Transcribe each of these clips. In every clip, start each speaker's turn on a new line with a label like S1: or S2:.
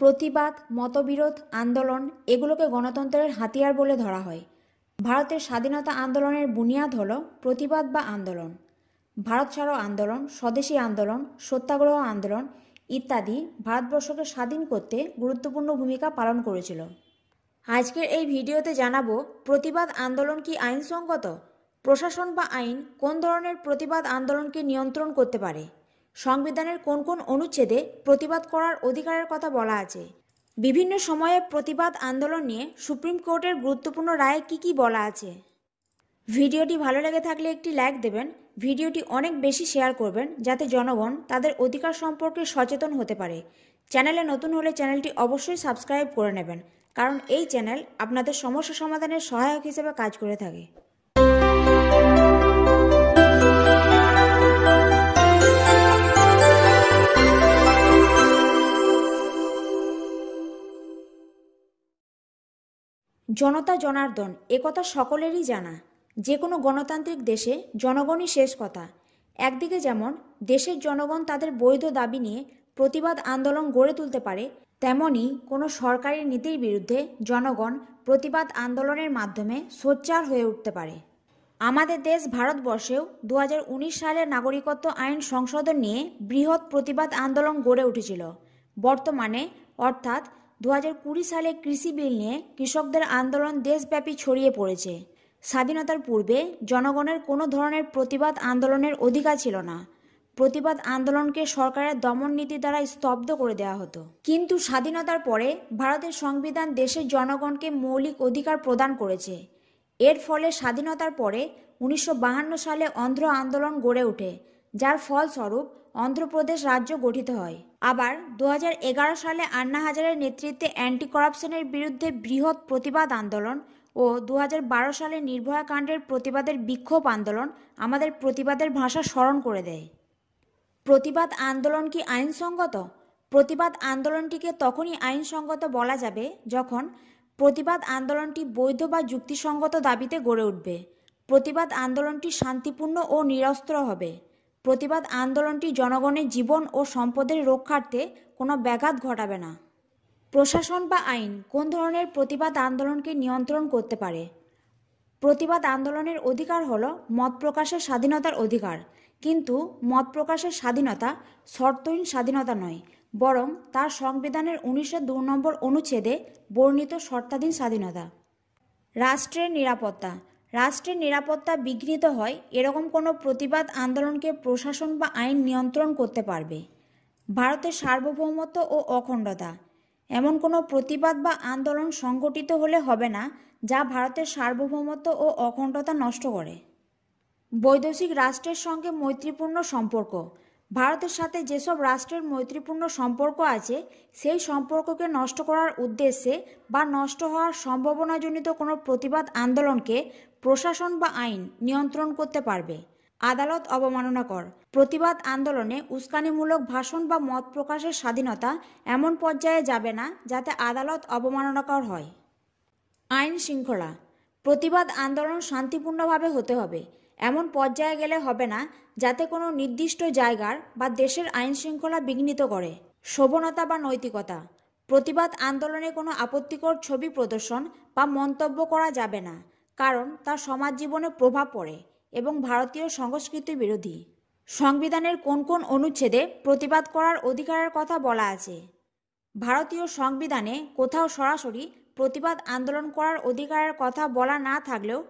S1: প্রতিবাদ মতবিরোধ আন্দোলন এগুলোকে গণতন্ত্রের হাতিয়ার বলে ধরা হয় ভারতের স্বাধীনতা আন্দোলনের বুনিয়াদ হল প্রতিবাদ বা আন্দোলন ভারত ছাড়ো আন্দোলন স্বদেশী আন্দোলন সত্যাগ্রহ আন্দোলন ইত্যাদি ভারতবর্ষকে স্বাধীন করতে গুরুত্বপূর্ণ ভূমিকা পালন করেছিল আজকের এই ভিডিওতে জানাবো প্রতিবাদ আন্দোলন কি আইনসঙ্গত প্রশাসন বা আইন কোন ধরনের প্রতিবাদ আন্দোলনকে নিয়ন্ত্রণ করতে পারে সংবিধানের কোন কোন অনুচ্ছেদে প্রতিবাদ করার অধিকারের কথা বলা আছে বিভিন্ন সময়ে প্রতিবাদ আন্দোলন নিয়ে সুপ্রিম কোর্টের গুরুত্বপূর্ণ রায়ে কি কি বলা আছে ভিডিওটি ভালো লেগে থাকলে একটি লাইক দেবেন ভিডিওটি অনেক বেশি শেয়ার করবেন যাতে জনগণ তাদের অধিকার সম্পর্কে সচেতন হতে পারে চ্যানেলে নতুন হলে চ্যানেলটি অবশ্যই সাবস্ক্রাইব করে নেবেন কারণ এই চ্যানেল আপনাদের সমস্যা সমাধানের সহায়ক হিসেবে কাজ করে থাকে জনতা জনার্দন একথা সকলেরই জানা যে কোনো গণতান্ত্রিক দেশে জনগণই শেষ কথা একদিকে যেমন দেশের জনগণ তাদের বৈধ দাবি নিয়ে প্রতিবাদ আন্দোলন গড়ে তুলতে পারে তেমনি কোনো সরকারি নীতির বিরুদ্ধে জনগণ প্রতিবাদ আন্দোলনের মাধ্যমে সোচ্চার হয়ে উঠতে পারে আমাদের দেশ ভারতবর্ষেও দু হাজার সালে নাগরিকত্ব আইন সংশোধন নিয়ে বৃহৎ প্রতিবাদ আন্দোলন গড়ে উঠেছিল বর্তমানে অর্থাৎ দু সালে কৃষি বিল নিয়ে কৃষকদের আন্দোলন দেশব্যাপী ছড়িয়ে পড়েছে স্বাধীনতার পূর্বে জনগণের কোনো ধরনের প্রতিবাদ আন্দোলনের অধিকার ছিল না প্রতিবাদ আন্দোলনকে সরকারের দমন নীতি দ্বারা স্তব্ধ করে দেওয়া হতো কিন্তু স্বাধীনতার পরে ভারতের সংবিধান দেশের জনগণকে মৌলিক অধিকার প্রদান করেছে এর ফলে স্বাধীনতার পরে উনিশশো সালে অন্ধ্র আন্দোলন গড়ে ওঠে যার ফলস্বরূপ অন্ধ্রপ্রদেশ রাজ্য গঠিত হয় আবার দু সালে আন্না হাজারের নেতৃত্বে অ্যান্টি করাপশনের বিরুদ্ধে বৃহৎ প্রতিবাদ আন্দোলন ও দু সালে নির্ভয়া কাণ্ডের প্রতিবাদের বিক্ষোভ আন্দোলন আমাদের প্রতিবাদের ভাষা স্মরণ করে দেয় প্রতিবাদ আন্দোলন কি আইনসঙ্গত প্রতিবাদ আন্দোলনটিকে তখনই আইনসঙ্গত বলা যাবে যখন প্রতিবাদ আন্দোলনটি বৈধ বা যুক্তিসঙ্গত দাবিতে গড়ে উঠবে প্রতিবাদ আন্দোলনটি শান্তিপূর্ণ ও নিরস্ত্র হবে প্রতিবাদ আন্দোলনটি জনগণের জীবন ও সম্পদের রক্ষার্থে কোনো ব্যাঘাত ঘটাবে না প্রশাসন বা আইন কোন ধরনের প্রতিবাদ আন্দোলনকে নিয়ন্ত্রণ করতে পারে প্রতিবাদ আন্দোলনের অধিকার হল মত প্রকাশের স্বাধীনতার অধিকার কিন্তু মত প্রকাশের স্বাধীনতা শর্তহীন স্বাধীনতা নয় বরং তার সংবিধানের উনিশশো দু নম্বর অনুচ্ছেদে বর্ণিত শর্তাধীন স্বাধীনতা রাষ্ট্রের নিরাপত্তা রাষ্ট্রের নিরাপত্তা বিঘ্নিত হয় এরকম কোনো প্রতিবাদ আন্দোলনকে প্রশাসন বা আইন নিয়ন্ত্রণ করতে পারবে ভারতের সার্বভৌমত্ব ও অখণ্ডতা এমন কোনো প্রতিবাদ বা আন্দোলন সংগঠিত হলে হবে না যা ভারতের সার্বভৌমত্ব ও অখণ্ডতা নষ্ট করে বৈদেশিক রাষ্ট্রের সঙ্গে মৈত্রীপূর্ণ সম্পর্ক ভারতের সাথে যেসব রাষ্ট্রের মৈত্রীপূর্ণ সম্পর্ক আছে সেই সম্পর্ককে নষ্ট করার উদ্দেশ্যে বা নষ্ট হওয়ার সম্ভাবনাজনিত কোনো প্রতিবাদ আন্দোলনকে প্রশাসন বা আইন নিয়ন্ত্রণ করতে পারবে আদালত অবমাননাকর প্রতিবাদ আন্দোলনে উস্কানিমূলক ভাষণ বা মত প্রকাশের স্বাধীনতা এমন পর্যায়ে যাবে না যাতে আদালত অবমাননাকর হয় আইন শৃঙ্খলা প্রতিবাদ আন্দোলন শান্তিপূর্ণভাবে হতে হবে এমন পর্যায়ে গেলে হবে না যাতে কোনো নির্দিষ্ট জায়গার বা দেশের আইন শৃঙ্খলা বিঘ্নিত করে শোভনতা বা নৈতিকতা প্রতিবাদ আন্দোলনে কোনো আপত্তিকর ছবি প্রদর্শন বা মন্তব্য করা যাবে না কারণ তার সমাজ জীবনে প্রভাব পড়ে এবং ভারতীয় সংস্কৃতি বিরোধী সংবিধানের কোন কোন অনুচ্ছেদে প্রতিবাদ করার অধিকারের কথা বলা আছে ভারতীয় সংবিধানে কোথাও সরাসরি প্রতিবাদ আন্দোলন করার অধিকারের কথা বলা না থাকলেও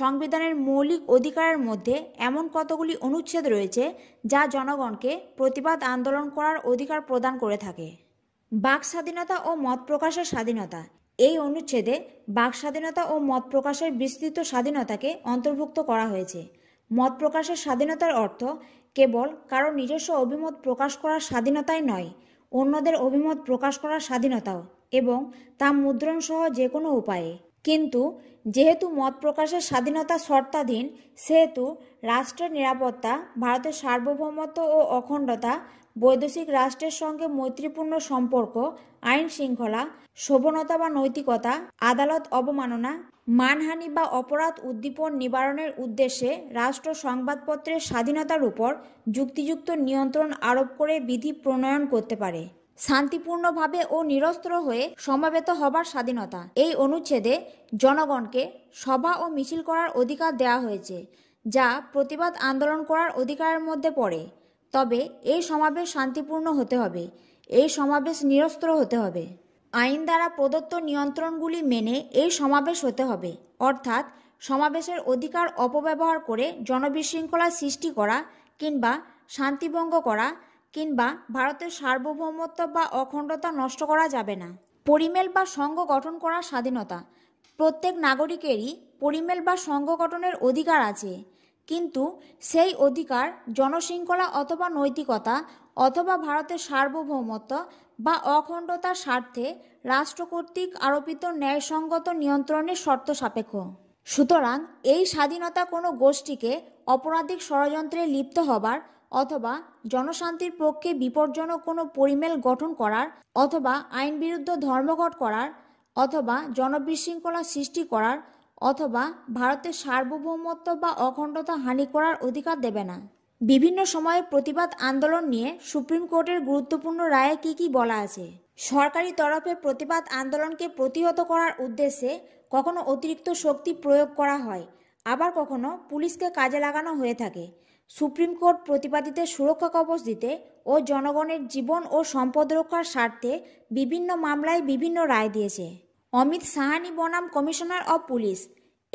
S1: সংবিধানের মৌলিক অধিকারের মধ্যে এমন কতগুলি অনুচ্ছেদ রয়েছে যা জনগণকে প্রতিবাদ আন্দোলন করার অধিকার প্রদান করে থাকে বাক স্বাধীনতা ও মত প্রকাশের স্বাধীনতা এই অনুচ্ছেদে বাক স্বাধীনতা ও মত প্রকাশের বিস্তৃত স্বাধীনতাকে অন্তর্ভুক্ত করা হয়েছে মত প্রকাশের স্বাধীনতার অর্থ কেবল কারো নিজস্ব অভিমত প্রকাশ করার স্বাধীনতাই নয় অন্যদের অভিমত প্রকাশ করার স্বাধীনতাও এবং তা মুদ্রণ সহ যে কোনো উপায়ে কিন্তু যেহেতু মত প্রকাশের স্বাধীনতা শর্তাধীন সেহেতু রাষ্ট্রের নিরাপত্তা ভারতের সার্বভৌমত্ব ও অখণ্ডতা বৈদেশিক রাষ্ট্রের সঙ্গে মৈত্রীপূর্ণ সম্পর্ক আইন শৃঙ্খলা শোভনতা বা নৈতিকতা আদালত অবমাননা মানহানি বা অপরাধ উদ্দীপন নিবারণের উদ্দেশ্যে রাষ্ট্র সংবাদপত্রের স্বাধীনতার উপর যুক্তিযুক্ত নিয়ন্ত্রণ আরোপ করে বিধি প্রণয়ন করতে পারে শান্তিপূর্ণভাবে ও নিরস্ত্র হয়ে সমাবেত হবার স্বাধীনতা এই অনুচ্ছেদে জনগণকে সভা ও মিছিল করার অধিকার দেওয়া হয়েছে যা প্রতিবাদ আন্দোলন করার অধিকারের মধ্যে পড়ে তবে এই সমাবেশ শান্তিপূর্ণ হতে হবে এই সমাবেশ নিরস্ত্র হতে হবে আইন দ্বারা প্রদত্ত নিয়ন্ত্রণগুলি মেনে এই সমাবেশ হতে হবে অর্থাৎ সমাবেশের অধিকার অপব্যবহার করে জনবিশৃঙ্খলা সৃষ্টি করা কিংবা শান্তিভঙ্গ করা কিংবা ভারতের সার্বভৌমত্ব বা অখণ্ডতা নষ্ট করা যাবে না পরিমেল বা সংঘ গঠন করার স্বাধীনতা প্রত্যেক নাগরিকেরই পরিমেল বা সংঘ গঠনের অধিকার আছে কিন্তু সেই অধিকার জনশৃঙ্খলা অথবা নৈতিকতা অথবা ভারতের সার্বভৌমত্ব বা অখণ্ডতার স্বার্থে রাষ্ট্র কর্তৃক আরোপিত ন্যায়সঙ্গত নিয়ন্ত্রণের শর্ত সাপেক্ষ সুতরাং এই স্বাধীনতা কোনো গোষ্ঠীকে অপরাধিক ষড়যন্ত্রে লিপ্ত হবার অথবা জনশান্তির পক্ষে বিপজ্জনক কোনো পরিমেল গঠন করার অথবা আইন বিরুদ্ধ ধর্মঘট করার অথবা জনবিশৃঙ্খলা সৃষ্টি করার অথবা ভারতের সার্বভৌমত্ব বা অখণ্ডতা হানি করার অধিকার দেবে না বিভিন্ন সময়ে প্রতিবাদ আন্দোলন নিয়ে সুপ্রিম কোর্টের গুরুত্বপূর্ণ রায়ে কি কি বলা আছে সরকারি তরফে প্রতিবাদ আন্দোলনকে প্রতিহত করার উদ্দেশ্যে কখনো অতিরিক্ত শক্তি প্রয়োগ করা হয় আবার কখনো পুলিশকে কাজে লাগানো হয়ে থাকে সুপ্রিম কোর্ট প্রতিবাদীদের সুরক্ষা কবচ দিতে ও জনগণের জীবন ও সম্পদ রক্ষার স্বার্থে বিভিন্ন মামলায় বিভিন্ন রায় দিয়েছে অমিত সাহানি বনাম কমিশনার অব পুলিশ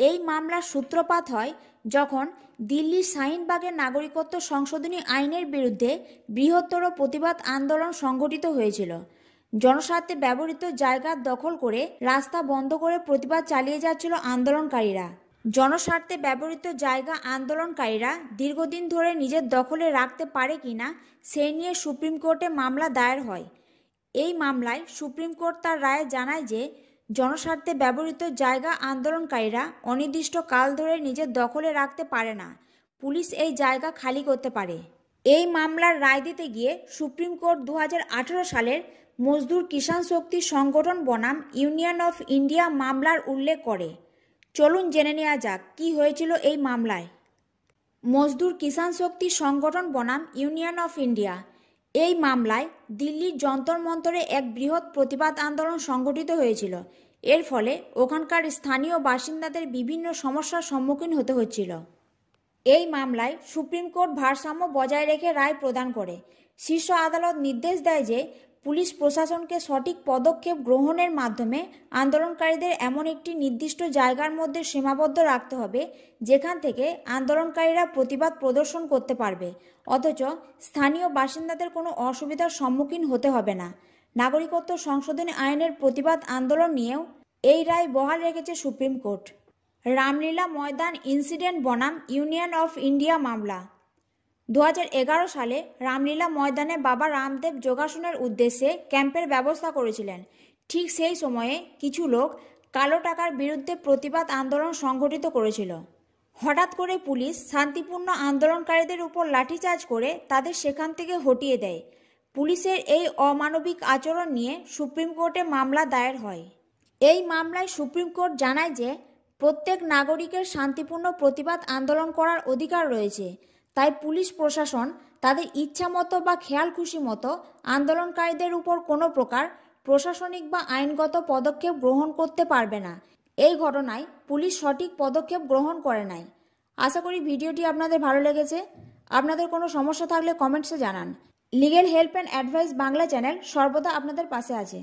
S1: এই মামলার সূত্রপাত হয় যখন দিল্লির শাহিনবাগের নাগরিকত্ব সংশোধনী আইনের বিরুদ্ধে বৃহত্তর প্রতিবাদ আন্দোলন সংঘটিত হয়েছিল জনস্বার্থে ব্যবহৃত জায়গা দখল করে রাস্তা বন্ধ করে প্রতিবাদ চালিয়ে যাচ্ছিল আন্দোলনকারীরা জনস্বার্থে ব্যবহৃত জায়গা আন্দোলনকারীরা দীর্ঘদিন ধরে নিজের দখলে রাখতে পারে কিনা সেই নিয়ে সুপ্রিম কোর্টে মামলা দায়ের হয় এই মামলায় সুপ্রিম কোর্ট তার রায়ে জানায় যে জনস্বার্থে ব্যবহৃত জায়গা আন্দোলনকারীরা অনির্দিষ্ট কাল ধরে নিজের দখলে রাখতে পারে না পুলিশ এই জায়গা খালি করতে পারে এই মামলার রায় দিতে গিয়ে সুপ্রিম কোর্ট দু সালের মজদুর কিষাণ শক্তি সংগঠন বনাম ইউনিয়ন অফ ইন্ডিয়া মামলার উল্লেখ করে চলুন জেনে নেওয়া যাক কি হয়েছিল এই মামলায় মজদুর কিষাণ শক্তি সংগঠন বনাম ইউনিয়ন অফ ইন্ডিয়া এই মামলায় দিল্লির যন্তর মন্তরে এক বৃহৎ প্রতিবাদ আন্দোলন সংগঠিত হয়েছিল এর ফলে ওখানকার স্থানীয় বাসিন্দাদের বিভিন্ন সমস্যার সম্মুখীন হতে হচ্ছিল এই মামলায় সুপ্রিম কোর্ট ভারসাম্য বজায় রেখে রায় প্রদান করে শীর্ষ আদালত নির্দেশ দেয় যে পুলিশ প্রশাসনকে সঠিক পদক্ষেপ গ্রহণের মাধ্যমে আন্দোলনকারীদের এমন একটি নির্দিষ্ট জায়গার মধ্যে সীমাবদ্ধ রাখতে হবে যেখান থেকে আন্দোলনকারীরা প্রতিবাদ প্রদর্শন করতে পারবে অথচ স্থানীয় বাসিন্দাদের কোনো অসুবিধার সম্মুখীন হতে হবে না নাগরিকত্ব সংশোধনী আইনের প্রতিবাদ আন্দোলন নিয়েও এই রায় বহাল রেখেছে supreme court Ramlila Maidan incident বনাম ইউনিয়ন অফ ইন্ডিয়া মামলা দু সালে রামলীলা ময়দানে বাবা রামদেব যোগাসনের উদ্দেশ্যে ক্যাম্পের ব্যবস্থা করেছিলেন ঠিক সেই সময়ে কিছু লোক কালো টাকার বিরুদ্ধে প্রতিবাদ আন্দোলন সংগঠিত করেছিল হঠাৎ করে পুলিশ শান্তিপূর্ণ আন্দোলনকারীদের উপর লাঠিচার্জ করে তাদের সেখান থেকে হটিয়ে দেয় পুলিশের এই অমানবিক আচরণ নিয়ে সুপ্রিম কোর্টে মামলা দায়ের হয় এই মামলায় সুপ্রিম কোর্ট জানায় যে প্রত্যেক নাগরিকের শান্তিপূর্ণ প্রতিবাদ আন্দোলন করার অধিকার রয়েছে তাই পুলিশ প্রশাসন তাদের ইচ্ছা মতো বা খেয়াল খুশি মতো আন্দোলনকারীদের উপর কোনো প্রকার প্রশাসনিক বা আইনগত পদক্ষেপ গ্রহণ করতে পারবে না এই ঘটনায় পুলিশ সঠিক পদক্ষেপ গ্রহণ করে নাই আশা করি ভিডিওটি আপনাদের ভালো লেগেছে আপনাদের কোনো সমস্যা থাকলে কমেন্টসে জানান legal help and advice Bangla channel সর্বদা আপনাদের পাশে আছে